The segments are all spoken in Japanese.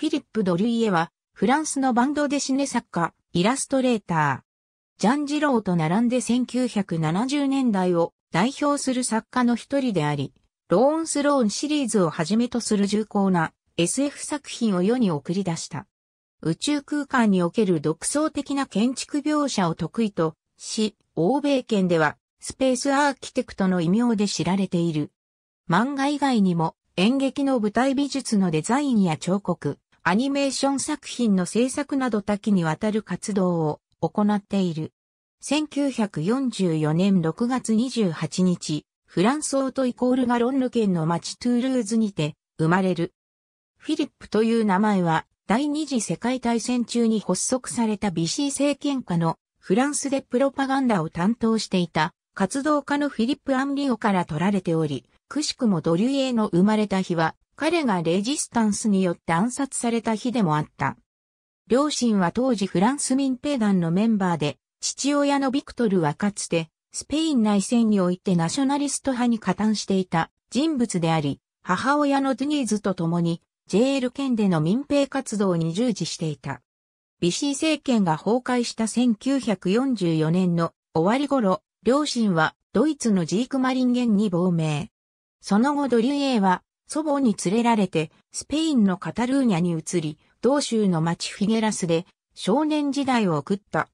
フィリップ・ドリュイエは、フランスのバンドデシネ作家、イラストレーター。ジャン・ジローと並んで1970年代を代表する作家の一人であり、ローンスローンシリーズをはじめとする重厚な SF 作品を世に送り出した。宇宙空間における独創的な建築描写を得意とし、欧米圏ではスペースアーキテクトの異名で知られている。漫画以外にも演劇の舞台美術のデザインや彫刻、アニメーション作品の制作など多岐にわたる活動を行っている。1944年6月28日、フランスオートイコールガロンヌ県の町トゥールーズにて生まれる。フィリップという名前は第二次世界大戦中に発足されたビシー政権下のフランスでプロパガンダを担当していた活動家のフィリップ・アンリオから取られており、くしくもドリュエの生まれた日は彼がレジスタンスによって暗殺された日でもあった。両親は当時フランス民兵団のメンバーで、父親のビクトルはかつて、スペイン内戦においてナショナリスト派に加担していた人物であり、母親のドゥニーズと共に、JL 県での民兵活動に従事していた。ビシー政権が崩壊した1944年の終わり頃、両親はドイツのジークマリンゲンに亡命。その後ドリュエーは祖母に連れられて、スペインのカタルーニャに移り、同州の町フィゲラスで少年時代を送った。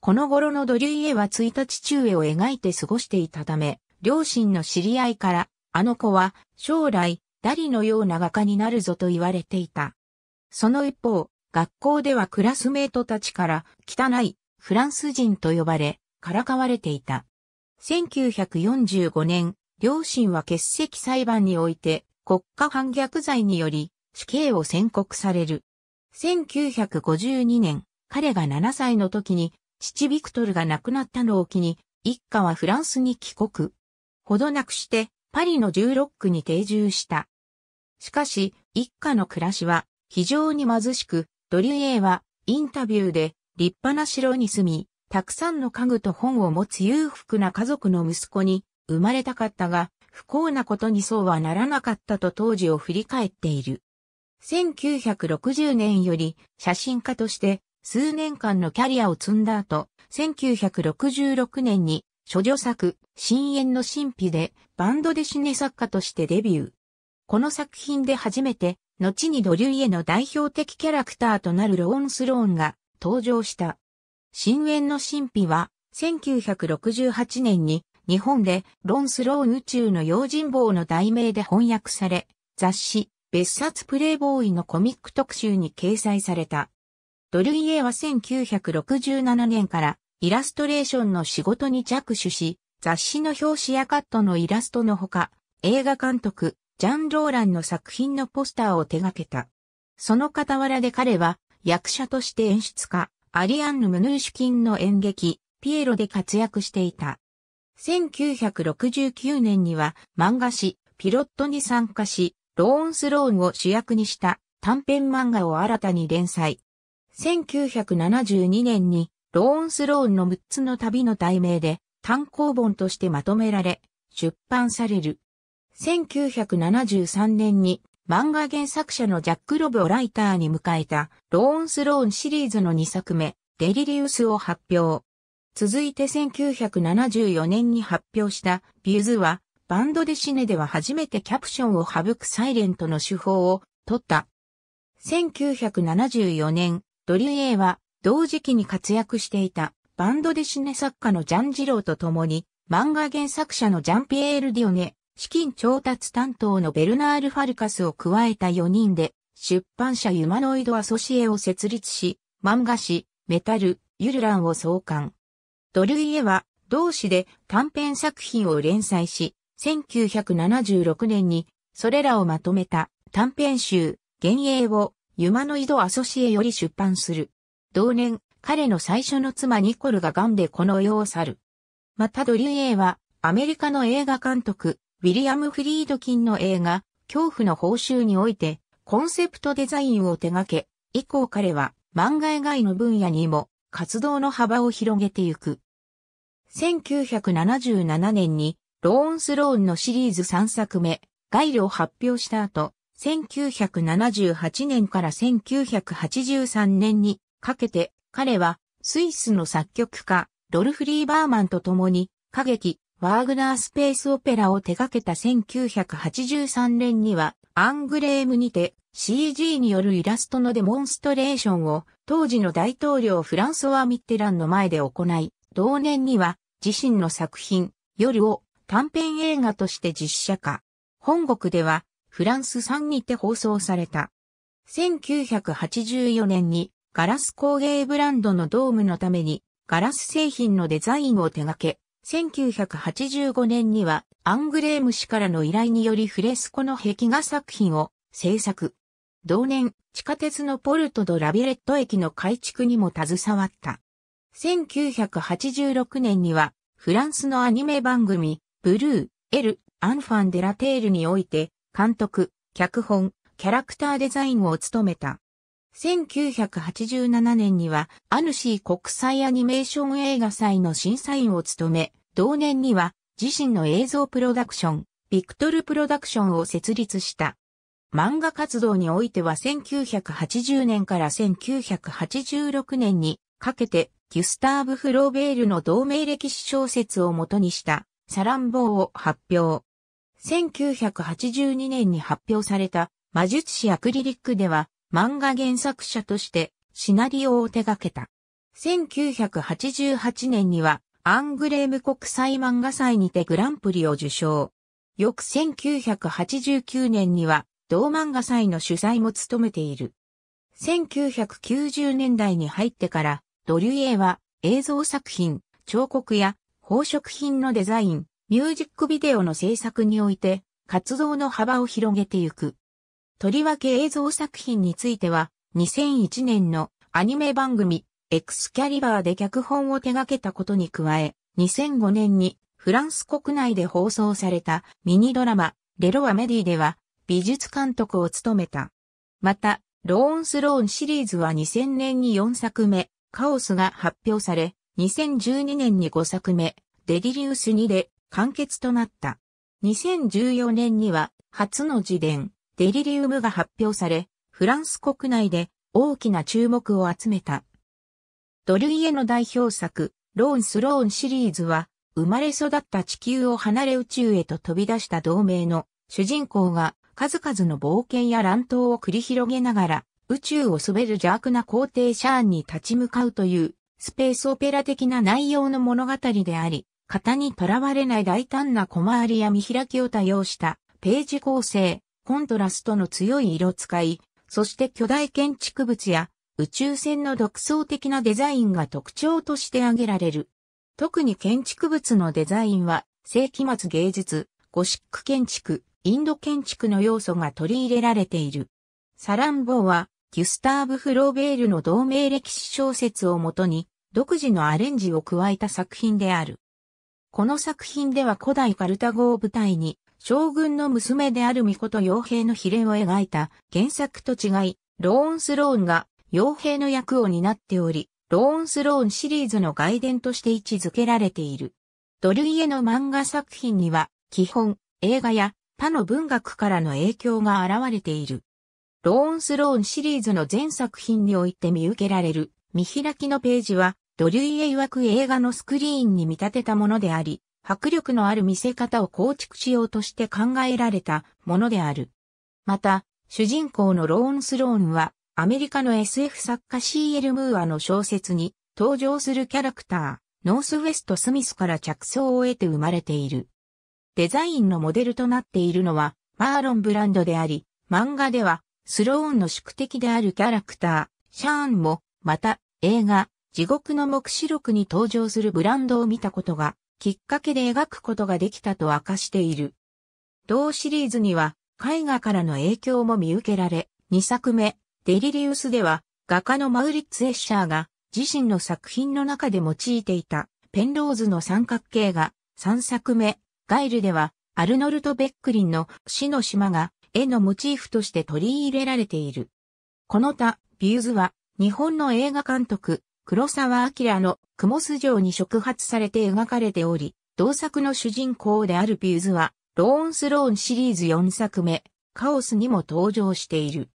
この頃のドリュイエは1日父上を描いて過ごしていたため、両親の知り合いから、あの子は将来、ダリのような画家になるぞと言われていた。その一方、学校ではクラスメートたちから汚いフランス人と呼ばれ、からかわれていた。1945年、両親は欠席裁判において国家反逆罪により死刑を宣告される。1952年、彼が7歳の時に父ビクトルが亡くなったのを機に、一家はフランスに帰国。ほどなくしてパリの16区に定住した。しかし、一家の暮らしは非常に貧しく、ドリュエーはインタビューで立派な城に住み、たくさんの家具と本を持つ裕福な家族の息子に生まれたかったが、不幸なことにそうはならなかったと当時を振り返っている。1960年より写真家として数年間のキャリアを積んだ後、1966年に諸女作、深淵の神秘でバンドデシネ作家としてデビュー。この作品で初めて、後にドリュイエの代表的キャラクターとなるローン・スローンが登場した。深淵の神秘は、1968年に日本でロンスロー宇宙の用心棒の題名で翻訳され、雑誌、別冊プレイボーイのコミック特集に掲載された。ドルイエは1967年からイラストレーションの仕事に着手し、雑誌の表紙やカットのイラストのほか、映画監督、ジャン・ローランの作品のポスターを手掛けた。その傍らで彼は役者として演出家、アリアンヌ・ムヌーシュキンの演劇、ピエロで活躍していた。1969年には漫画誌、ピロットに参加し、ローンスローンを主役にした短編漫画を新たに連載。1972年にローンスローンの6つの旅の題名で単行本としてまとめられ、出版される。1973年に漫画原作者のジャック・ロブをライターに迎えたローンスローンシリーズの2作目、デリリウスを発表。続いて1974年に発表したビューズは、バンドデシネでは初めてキャプションを省くサイレントの手法を取った。1974年、ドリュエーは同時期に活躍していたバンドデシネ作家のジャンジローと共に漫画原作者のジャンピエール・ディオネ、資金調達担当のベルナール・ファルカスを加えた4人で出版社ユマノイド・アソシエを設立し、漫画誌、メタル、ユルランを創刊。ドルイエは同誌で短編作品を連載し、1976年にそれらをまとめた短編集、幻影をユマノイドアソシエより出版する。同年、彼の最初の妻ニコルが癌でこの世を去る。またドリュイエは、アメリカの映画監督、ウィリアム・フリードキンの映画、恐怖の報酬において、コンセプトデザインを手掛け、以降彼は漫画以外の分野にも活動の幅を広げてゆく。1977年にローンスローンのシリーズ3作目、ガイルを発表した後、1978年から1983年にかけて彼はスイスの作曲家ドルフリー・バーマンと共に歌劇ワーグナースペースオペラを手掛けた1983年にはアングレームにて CG によるイラストのデモンストレーションを当時の大統領フランソワ・ミッテランの前で行い、同年には自身の作品、夜を短編映画として実写化。本国ではフランス産にて放送された。1984年にガラス工芸ブランドのドームのためにガラス製品のデザインを手掛け、1985年にはアングレーム氏からの依頼によりフレスコの壁画作品を制作。同年、地下鉄のポルトド・ラビレット駅の改築にも携わった。1986年には、フランスのアニメ番組、ブルー、エル、アンファン・デラ・テールにおいて、監督、脚本、キャラクターデザインを務めた。1987年には、アヌシー国際アニメーション映画祭の審査員を務め、同年には、自身の映像プロダクション、ビクトルプロダクションを設立した。漫画活動においては1980年から1986年にかけてギュスターブ・フローベールの同名歴史小説をもとにしたサランボーを発表。1982年に発表された魔術師アクリリックでは漫画原作者としてシナリオを手掛けた。1988年にはアングレーム国際漫画祭にてグランプリを受賞。翌1989年には同漫画祭の主催も務めている。1990年代に入ってからドリュイエは映像作品、彫刻や宝飾品のデザイン、ミュージックビデオの制作において活動の幅を広げてゆく。とりわけ映像作品については2001年のアニメ番組エクスキャリバーで脚本を手掛けたことに加え2005年にフランス国内で放送されたミニドラマレロアメディでは美術監督を務めた。また、ローンスローンシリーズは2000年に4作目、カオスが発表され、2012年に5作目、デリリウス2で完結となった。2014年には初の自伝、デリリウムが発表され、フランス国内で大きな注目を集めた。ドルイエの代表作、ローンスローンシリーズは、生まれ育った地球を離れ宇宙へと飛び出した同盟の主人公が数々の冒険や乱闘を繰り広げながら宇宙を滑る邪悪な皇帝シャーンに立ち向かうという、スペースオペラ的な内容の物語であり、型にとらわれない大胆な小回りや見開きを多用したページ構成、コントラストの強い色使い、そして巨大建築物や宇宙船の独創的なデザインが特徴として挙げられる。特に建築物のデザインは世紀末芸術、ゴシック建築、インド建築の要素が取り入れられている。サランボーはギュスターブ・フローベールの同名歴史小説をもとに、独自のアレンジを加えた作品である。この作品では古代カルタゴを舞台に、将軍の娘である巫女と傭兵の比例を描いた原作と違い、ローンスローンが傭兵の役を担っており、ローンスローンシリーズの外伝として位置づけられている。ドルイエの漫画作品には、基本、映画や他の文学からの影響が現れている。ローンスローンシリーズの全作品において見受けられる見開きのページは、ドリュイエ曰く映画のスクリーンに見立てたものであり、迫力のある見せ方を構築しようとして考えられたものである。また、主人公のローンスローンは、アメリカの SF 作家 C.L. ムーアの小説に登場するキャラクター、ノースウェスト・スミスから着想を得て生まれている。デザインのモデルとなっているのは、マーロン・ブランドであり、漫画では、スローンの宿敵であるキャラクター、シャーンも、また、映画、地獄の目視録に登場するブランドを見たことが、きっかけで描くことができたと明かしている。同シリーズには、絵画からの影響も見受けられ、2作目、デリリウスでは、画家のマウリッツ・エッシャーが、自身の作品の中で用いていた、ペンローズの三角形が、3作目、ガイルでは、アルノルト・ベックリンの死の島が絵のモチーフとして取り入れられている。この他、ビューズは、日本の映画監督、黒沢明のクモス城に触発されて描かれており、同作の主人公であるビューズは、ローンスローンシリーズ4作目、カオスにも登場している。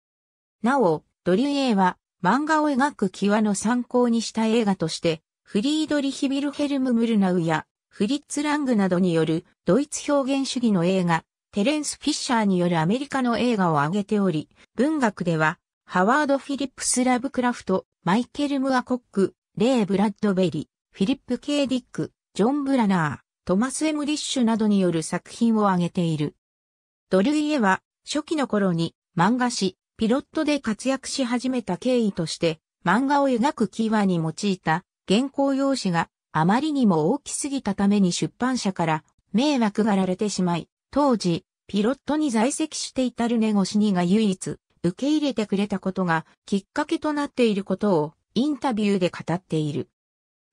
なお、ドリュエーは、漫画を描く際の参考にした映画として、フリードリヒ・ビルヘルム・ムルナウや、フリッツ・ラングなどによるドイツ表現主義の映画、テレンス・フィッシャーによるアメリカの映画を挙げており、文学では、ハワード・フィリップス・ラブクラフト、マイケル・ムア・コック、レイ・ブラッドベリ、フィリップ・ケイ・ディック、ジョン・ブラナー、トマス・エム・リッシュなどによる作品を挙げている。ドルイエは、初期の頃に漫画誌、ピロットで活躍し始めた経緯として、漫画を描くキーワーに用いた原稿用紙があまりにも大きすぎたために出版社から迷惑がられてしまい、当時、ピロットに在籍していたルネゴシニが唯一受け入れてくれたことがきっかけとなっていることをインタビューで語っている。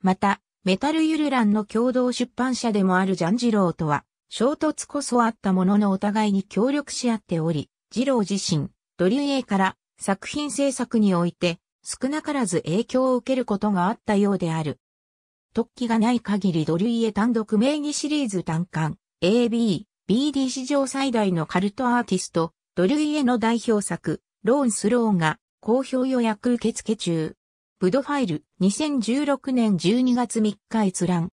また、メタルユルランの共同出版社でもあるジャンジローとは、衝突こそあったもののお互いに協力し合っており、ジロー自身、ドリュエーから作品制作において少なからず影響を受けることがあったようである。突起がない限りドリュイエ単独名義シリーズ単巻 AB BD 史上最大のカルトアーティスト、ドルイエの代表作、ローンスローが好評予約受付中。ブドファイル2016年12月3日閲覧。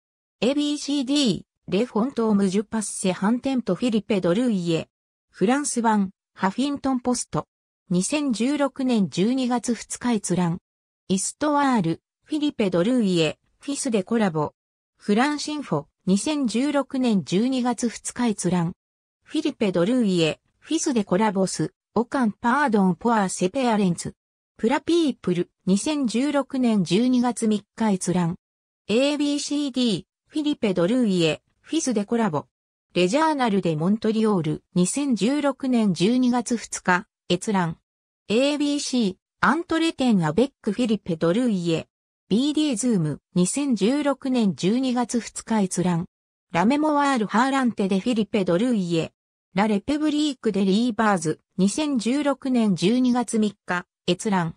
ABCD、レフォントームジュパッセハンテントフィリペ・ドルイエ。フランス版、ハフィントンポスト。2016年12月2日閲覧。イストワール、フィリペ・ドルイエ、フィスでコラボ。フランシンフォ、2016年12月2日閲覧。フィリペ・ドルーイエ、フィスでコラボス、オカン・パードン・ポア・セペアレンツ。プラピープル、2016年12月3日閲覧。ABCD、フィリペ・ドルーイエ、フィスでコラボ。レジャーナルでモントリオール、2016年12月2日、閲覧。ABC、アントレテン・アベック・フィリペ・ドルーイエ、BD ズーム2016年12月2日閲覧。ラメモワール・ハーランテ・デ・フィリペ・ドルイエ。ラ・レペブリーク・デ・リーバーズ2016年12月3日閲覧。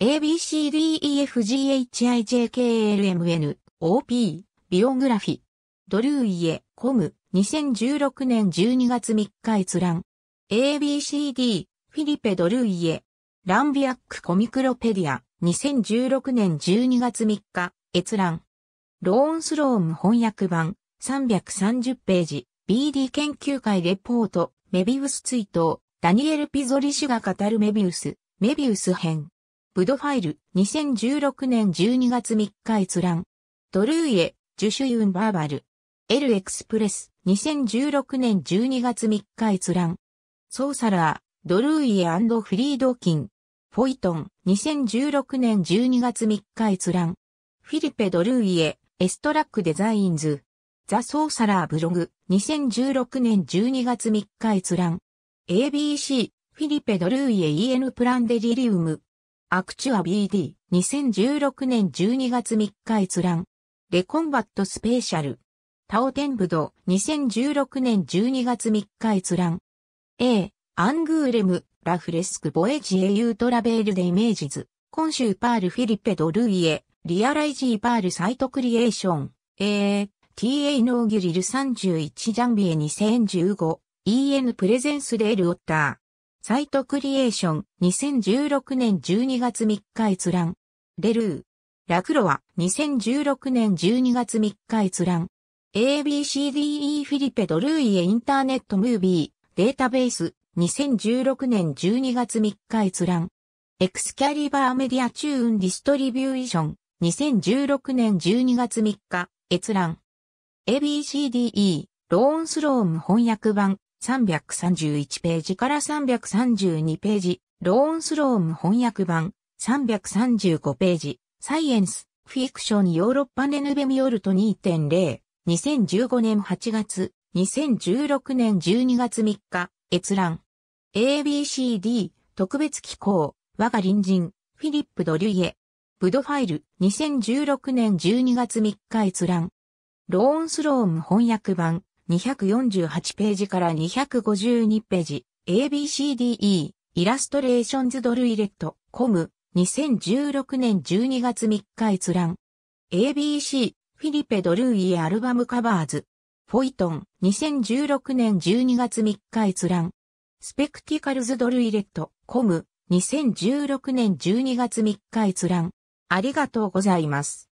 ABCDEFGHIJKLMN OP ビオグラフィ。ドルイエ・コム2016年12月3日閲覧。ABCD フィリペ・ドルイエ。ランビアック・コミクロペディア。2016年12月3日、閲覧。ローンスローム翻訳版、330ページ、BD 研究会レポート、メビウス追悼、ダニエル・ピゾリ氏が語るメビウス、メビウス編。ブドファイル、2016年12月3日閲覧。ドルーイエ、ジュシュユンバーバル。エルエクスプレス、2016年12月3日閲覧。ソーサラー、ドルーイエフリードキン、フォイトン、2016年12月3日閲覧。フィリペ・ドルーイエ、エストラックデザインズ。ザ・ソーサラーブログ、2016年12月3日閲覧。ABC、フィリペ・ドルーイエ EN プランデリリウム。アクチュア BD、2016年12月3日閲覧。レコンバットスペーシャル。タオテンブド、2016年12月3日閲覧。A、アングーレム、ラフレスク・ボエジエ・ユートラベール・デ・イメージズ、今週パール・フィリペ・ド・ルイエ、リアライジー・パール・サイト・クリエーション、A、TA ノーギュリル31ジャンビエ2015、EN プレゼンス・デ・ル・オッター。サイトクリエーション2016年12月3日閲覧。レルー。ラクロは2016年12月3日閲覧。ABCDE フィリペドルーイエインターネットムービーデータベース2016年12月3日閲覧。エクスキャリバーメディアチューンディストリビューション。2016年12月3日閲覧。ABCDE ローンスローム翻訳版331ページから332ページ。ローンスローム翻訳版335ページ。サイエンス、フィクションヨーロッパネヌベミオルト2.0。2015年8月、2016年12月3日、閲覧。ABCD 特別機構、我が隣人、フィリップ・ドリュイエ。ブドファイル2016年12月3日閲覧。ローンスローム翻訳版248ページから252ページ ABCDE イラストレーションズドルイレットコム2016年12月3日閲覧 ABC フィリペ・ドルイエアルバムカバーズフォイトン2016年12月3日閲覧スペクティカルズドルイレット、コム、2016年12月3日閲覧。ありがとうございます。